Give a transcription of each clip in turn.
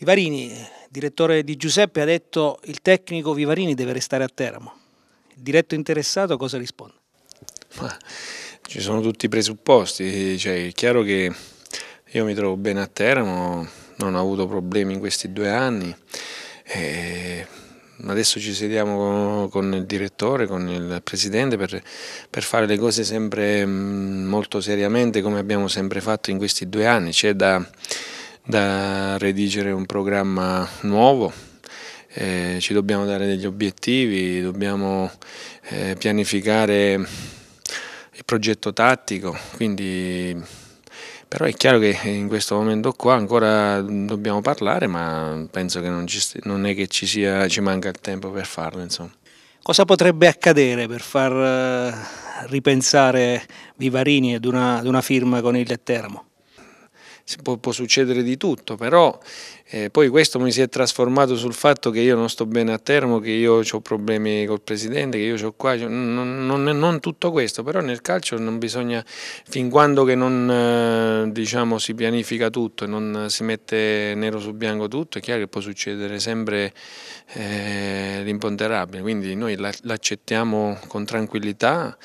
Vivarini, direttore di Giuseppe, ha detto il tecnico Vivarini deve restare a Teramo. Il diretto interessato cosa risponde? Ma ci sono tutti i presupposti, cioè, è chiaro che io mi trovo bene a Teramo, non ho avuto problemi in questi due anni. E adesso ci sediamo con il direttore, con il presidente per, per, fare le cose sempre mm, molto seriamente come abbiamo sempre fatto in questi due anni. C'è da da redigere un programma nuovo, eh, ci dobbiamo dare degli obiettivi, dobbiamo eh, pianificare il progetto tattico, quindi però è chiaro che in questo momento qua ancora dobbiamo parlare, ma penso che non, ci, non è che ci, sia, ci manca il tempo per farlo. Insomma. Cosa potrebbe accadere per far eh, ripensare Vivarini ad una, ad una firma con il Teramo? può, può succedere di tutto, però eh, poi questo mi si è trasformato sul fatto che io non sto bene a Termo, che io ho problemi col presidente, che io ho qua, non, non, non, tutto questo, però nel calcio non bisogna, fin quando che non eh, diciamo, si pianifica tutto e non si mette nero su bianco tutto, è chiaro che può succedere sempre eh, l'imponderabile, quindi noi l'accettiamo con tranquillità,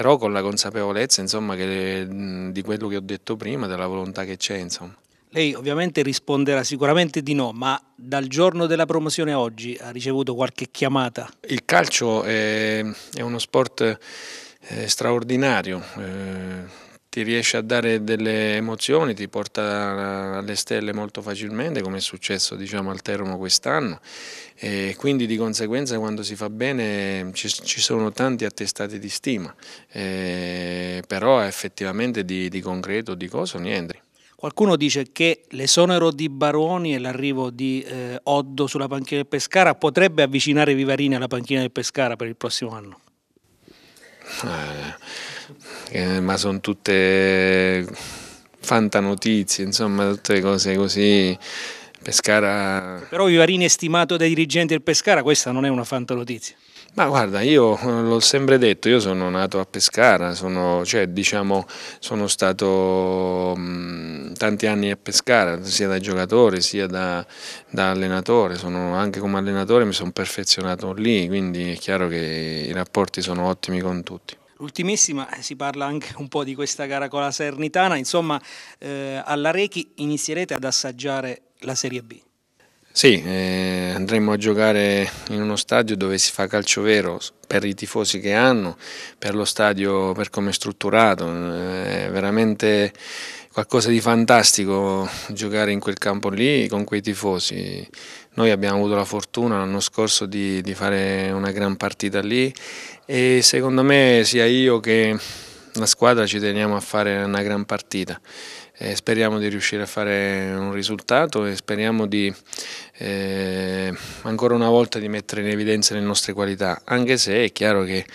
però con la consapevolezza insomma, che, di quello che ho detto prima, della volontà che c'è. Insomma. Lei ovviamente risponderà sicuramente di no, ma dal giorno della promozione a oggi ha ricevuto qualche chiamata? Il calcio è, è uno sport eh, straordinario, eh, ti riesce a dare delle emozioni, ti porta alle stelle molto facilmente come è successo diciamo, al Teramo quest'anno e quindi di conseguenza quando si fa bene ci, ci sono tanti attestati di stima, e, però effettivamente di, di concreto, di cosa, niente. Qualcuno dice che l'esonero di Baroni e l'arrivo di eh, Oddo sulla panchina del Pescara potrebbe avvicinare Vivarini alla panchina del Pescara per il prossimo anno. Eh, eh, ma sono tutte fantanotizie, insomma, tutte cose così Pescara... Però Ivarini è stimato dai dirigenti del Pescara, questa non è una fantanotizia. Ma guarda, io eh, l'ho sempre detto, io sono nato a Pescara, sono, cioè, diciamo, sono stato mh, mm, tanti anni a Pescara, sia da giocatore sia da, da allenatore, sono, anche come allenatore mi sono perfezionato lì, quindi è chiaro che i rapporti sono ottimi con tutti. L'ultimissima, eh, si parla anche un po' di questa gara con la sernitana, insomma eh, alla Rechi inizierete ad assaggiare la Serie B. Sì, eh, andremo a giocare in uno stadio dove si fa calcio vero per i tifosi che hanno, per lo stadio, per come è strutturato, eh, è veramente qualcosa di fantastico giocare in quel campo lì con quei tifosi. Noi abbiamo avuto la fortuna l'anno scorso di, di fare una gran partita lì e secondo me sia io che la squadra ci teniamo a fare una gran partita eh, speriamo di riuscire a fare un risultato e speriamo di eh, ancora una volta di mettere in evidenza le nostre qualità, anche se è chiaro che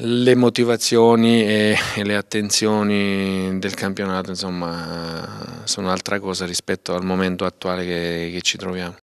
le motivazioni e, e le attenzioni del campionato insomma, sono altra cosa rispetto al momento attuale che, che ci troviamo.